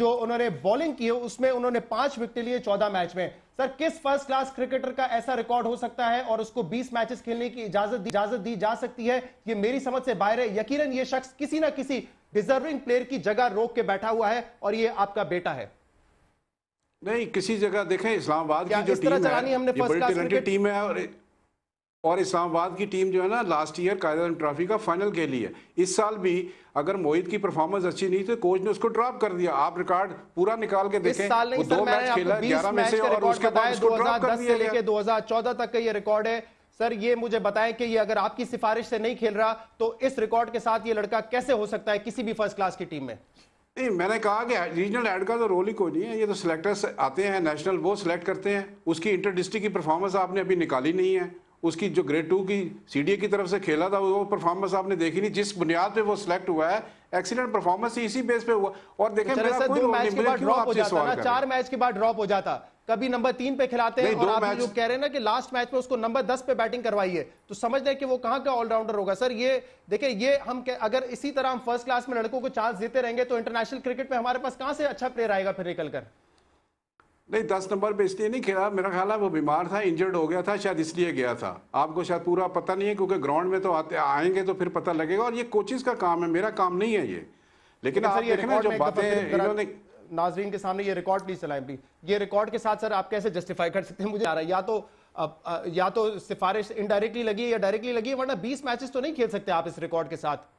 Speaker 1: जो उन्होंने बॉलिंग की है उसमें उन्होंने पांच विकेट लिए 14 मैच में सर किस फर्स्ट क्लास क्रिकेटर का ऐसा रिकॉर्ड हो सकता है और उसको 20 मैचेस खेलने की इजाजत दी इजाजत दी जा सकती है ये मेरी समझ से बाहर है यकीन ये शख्स किसी ना किसी डिजर्विंग प्लेयर की जगह रोक के बैठा हुआ है और ये आपका बेटा है
Speaker 5: नहीं किसी जगह देखें इस्लामाबाद की जो टीम है, हमने ये क्लास टीम है और और इस्लामाबाद की टीम जो है ना लास्ट ईयर कायदा ट्रॉफी का फाइनल खेली है इस साल भी अगर मोहित की परफॉर्मेंस अच्छी नहीं तो कोच ने उसको ड्रॉप कर दिया आप रिकॉर्ड पूरा निकाल के देखें वो दो मैच खेला ग्यारह में से और उसके बाद उसको ड्रॉप कर दिया लेके
Speaker 1: चौदह तक का ये रिकॉर्ड है सर ये मुझे बताएं कि ये अगर आपकी सिफारिश से नहीं खेल रहा तो इस रिकॉर्ड के साथ ये लड़का कैसे हो सकता है किसी भी फर्स्ट क्लास की टीम में
Speaker 5: नहीं मैंने कहा कि रीजनल एड का तो रोल ही कोई नहीं है ये तो सिलेक्टर्स आते हैं नेशनल वो सिलेक्ट करते हैं उसकी इंटर डिस्ट्रिक्ट की परफॉर्मेंस आपने अभी निकाली नहीं है उसकी जो ग्रेड टू की सीडीए की तरफ से खेला था वो परफॉर्मेंस आपने देखी नहीं जिस बुनियाद पे वो सिलेक्ट हुआ है एक्सीलेंट परफॉर्मेंस इसी बेस पे हुआ और देखें मेरा कोई मैच के बाद ड्रॉप हो जाता ना चार
Speaker 1: मैच के बाद ड्रॉप हो जाता कभी नंबर तीन पे खिलाते हैं और आप जो कह रहे हैं ना कि लास्ट मैच में उसको नंबर दस पे बैटिंग करवाई है तो समझ लें कि वो कहां का ऑलराउंडर होगा सर ये देखिए ये हम अगर इसी तरह हम फर्स्ट क्लास में लड़कों को चांस देते रहेंगे तो इंटरनेशनल क्रिकेट में हमारे पास कहां से अच्छा प्लेयर आएगा फिर निकलकर
Speaker 5: नहीं दस नंबर पे इसलिए नहीं खेला मेरा ख्याल है वो बीमार था इंजर्ड हो गया था शायद इसलिए गया था आपको शायद पूरा पता नहीं है क्योंकि ग्राउंड में तो आते आएंगे तो फिर पता लगेगा और ये कोचिज का काम है मेरा काम नहीं है ये लेकिन आप देखना जो बातें इन्होंने
Speaker 1: नाजरीन के सामने ये रिकॉर्ड प्लीज चलाएं प्लीज ये रिकॉर्ड के साथ सर आप कैसे जस्टिफाई कर सकते हैं मुझे आ रहा है या तो या तो सिफारिश इनडायरेक्टली लगी या डायरेक्टली लगी वरना बीस मैचेस तो नहीं खेल सकते आप इस रिकॉर्ड के साथ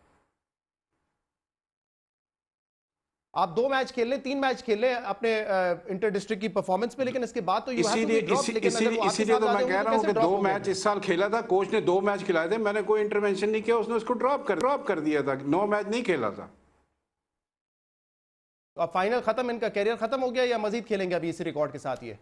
Speaker 1: आप दो मैच खेल लें तीन मैच खेल लें अपने इंटर डिस्ट्रिक्ट की परफॉर्मेंस पे लेकिन इसके बाद तो इसीलिए तो, तो मैं कह रहा हूँ कि दो मैच
Speaker 5: इस साल खेला था कोच ने दो मैच खिलाए थे मैंने कोई इंटरवेंशन नहीं किया उसने उसको ड्रॉप कर ड्रॉप कर दिया था नौ मैच नहीं खेला था
Speaker 1: तो अब फाइनल खत्म इनका कैरियर खत्म हो गया या मजीद खेलेंगे अभी इसी रिकॉर्ड के साथ ये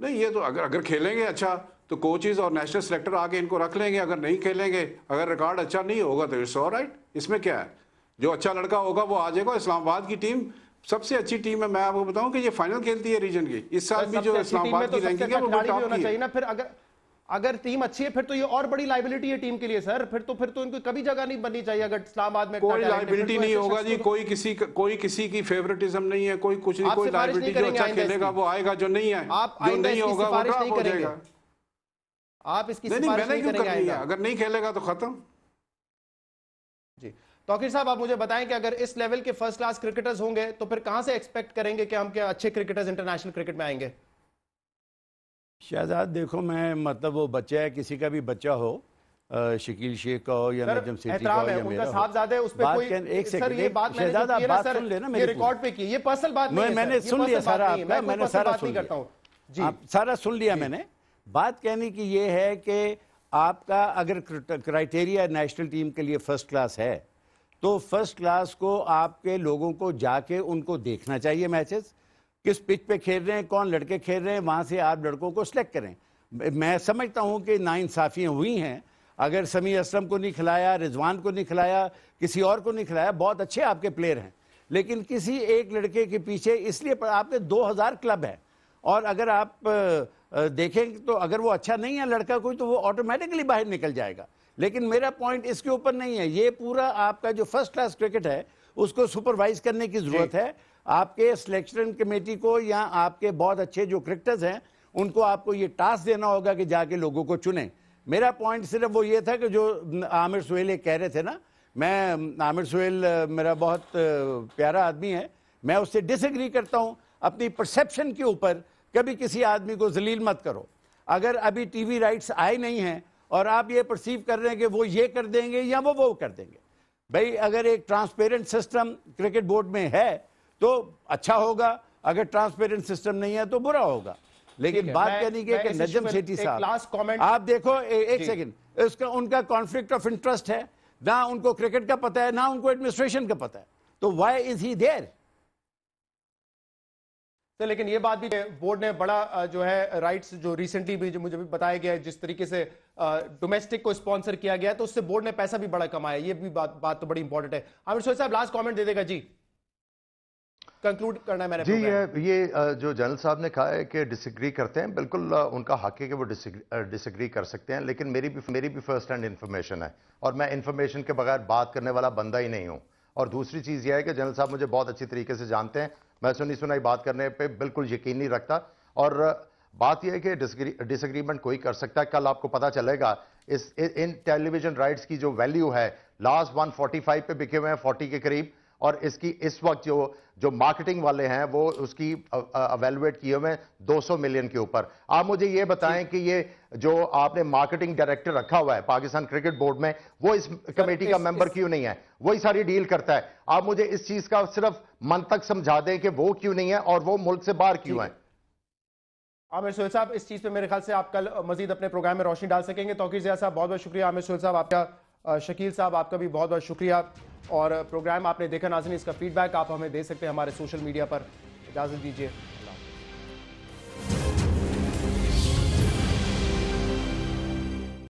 Speaker 5: नहीं ये तो अगर अगर खेलेंगे अच्छा तो कोचेज और नेशनल सेलेक्टर आगे इनको रख लेंगे अगर नहीं खेलेंगे अगर रिकॉर्ड अच्छा नहीं होगा तो इट्स ऑल राइट इसमें क्या है जो अच्छा लड़का होगा वो आ जाएगा इस्लामाबाद की टीम सबसे अच्छी टीम है मैं आपको बताऊं कि ये फाइनल खेलती है रीजन की इस साल भी जो इस्लामाबाद तो की रैंकिंग है वो अच्छा भी टॉप की है
Speaker 1: ना फिर अगर अगर टीम अच्छी है फिर तो ये और बड़ी लाइबिलिटी है टीम के लिए सर फिर तो फिर तो इनको कभी जगह नहीं बननी चाहिए अगर इस्लामाबाद में कोई लाइबिलिटी तो नहीं होगा जी तो-
Speaker 5: कोई किसी कोई किसी की फेवरेटिज्म नहीं है कोई कुछ नहीं कोई लाइबिलिटी जो अच्छा खेलेगा वो आएगा जो नहीं है आप जो नहीं होगा वो ड्रॉप हो जाएगा आप इसकी नहीं मैंने क्यों कर अगर नहीं खेलेगा तो खत्म
Speaker 1: जी तो आखिर साहब आप मुझे बताएं कि अगर इस लेवल के फर्स्ट क्लास क्रिकेटर्स होंगे तो फिर कहां से एक्सपेक्ट करेंगे कि हम क्या अच्छे क्रिकेटर्स इंटरनेशनल क्रिकेट में आएंगे
Speaker 3: शहजाद देखो मैं मतलब वो बच्चा है किसी का भी बच्चा हो शकील शेख का हो या नजम का हो या मेरा उस पे कोई एक सर ये बात मैंने बात सुन लेना रिकॉर्ड
Speaker 1: पे की ये पर्सनल बात नहीं मैंने सुन लिया सारा आपका मैंने सारा सुन करता
Speaker 3: हूं आप सारा सुन लिया मैंने बात कहने की ये है कि आपका अगर क्राइटेरिया नेशनल टीम के लिए फर्स्ट क्लास है तो फर्स्ट क्लास को आपके लोगों को जाके उनको देखना चाहिए मैचेस किस पिच पे खेल रहे हैं कौन लड़के खेल रहे हैं वहाँ से आप लड़कों को सिलेक्ट करें मैं समझता हूँ कि नाइंसाफ़ियाँ हुई हैं अगर समी असलम को नहीं खिलाया रिजवान को नहीं खिलाया किसी और को नहीं खिलाया बहुत अच्छे आपके प्लेयर हैं लेकिन किसी एक लड़के के पीछे इसलिए आपके हज़ार क्लब है और अगर आप देखें तो अगर वो अच्छा नहीं है लड़का कोई तो वो ऑटोमेटिकली बाहर निकल जाएगा लेकिन मेरा पॉइंट इसके ऊपर नहीं है ये पूरा आपका जो फर्स्ट क्लास क्रिकेट है उसको सुपरवाइज करने की जरूरत है आपके सिलेक्शन कमेटी को या आपके बहुत अच्छे जो क्रिकेटर्स हैं उनको आपको ये टास्क देना होगा कि जाके लोगों को चुने मेरा पॉइंट सिर्फ वो ये था कि जो आमिर सुहेल कह रहे थे ना मैं आमिर सुहेल मेरा बहुत प्यारा आदमी है मैं उससे डिसग्री करता हूँ अपनी परसेप्शन के ऊपर कभी किसी आदमी को जलील मत करो अगर अभी टीवी राइट्स आए नहीं हैं और आप ये परसीव कर रहे हैं कि वो ये कर देंगे या वो वो कर देंगे भाई अगर एक ट्रांसपेरेंट सिस्टम क्रिकेट बोर्ड में है तो अच्छा होगा अगर ट्रांसपेरेंट सिस्टम नहीं है तो बुरा होगा लेकिन बात कहनी की कि नजम सेठी साहब आप देखो ए, एक सेकंड इसका उनका कॉन्फ्लिक्ट ऑफ इंटरेस्ट है ना उनको क्रिकेट का पता है ना उनको एडमिनिस्ट्रेशन का पता है तो वाई इज ही देयर
Speaker 1: तो लेकिन ये बात भी बोर्ड ने बड़ा जो है राइट्स जो रिसेंटली भी जो मुझे भी बताया गया है जिस तरीके से डोमेस्टिक को स्पॉन्सर किया गया तो उससे बोर्ड ने पैसा भी बड़ा कमाया ये भी बात बात तो बड़ी इंपॉर्टेंट है आमिर सोई साहब लास्ट कॉमेंट दे देगा जी कंक्लूड करना है मैंने जी ये
Speaker 2: ये जो जनरल साहब ने कहा है कि डिसग्री करते हैं बिल्कुल उनका हक है कि वो डिसग्री डिसग्री कर सकते हैं लेकिन मेरी भी मेरी भी फर्स्ट हैंड इन्फॉर्मेशन है और मैं इन्फॉर्मेशन के बगैर बात करने वाला बंदा ही नहीं हूँ और दूसरी चीज़ यह है कि जनरल साहब मुझे बहुत अच्छी तरीके से जानते हैं मैं सुनी सुनाई बात करने पर बिल्कुल यकीन नहीं रखता और बात यह है कि डिसग्रीमेंट कोई कर सकता है कल आपको पता चलेगा इस इन टेलीविजन राइट्स की जो वैल्यू है लास्ट 145 पे बिके हुए हैं 40 के करीब और इसकी इस वक्त जो जो मार्केटिंग वाले हैं वो उसकी अवेलुएट किए हुए 200 मिलियन के ऊपर आप मुझे ये बताएं कि ये जो आपने मार्केटिंग डायरेक्टर रखा हुआ है पाकिस्तान क्रिकेट बोर्ड में वो इस कमेटी का मेंबर क्यों नहीं है वही सारी डील करता है आप मुझे इस चीज का सिर्फ मन तक समझा दें कि वो क्यों नहीं है और वो मुल्क से बाहर क्यों है
Speaker 1: आमिर सोहेल साहब इस चीज़ पे मेरे ख्याल से आप कल मजीद अपने प्रोग्राम में रोशनी डाल सकेंगे तोकीर जिया साहब बहुत बहुत शुक्रिया आमिर सोहेल साहब आपका शकील साहब आपका भी बहुत बहुत शुक्रिया और प्रोग्राम आपने देखा नाजन इसका फीडबैक आप हमें दे सकते हैं हमारे सोशल मीडिया पर इजाज़त
Speaker 4: दीजिए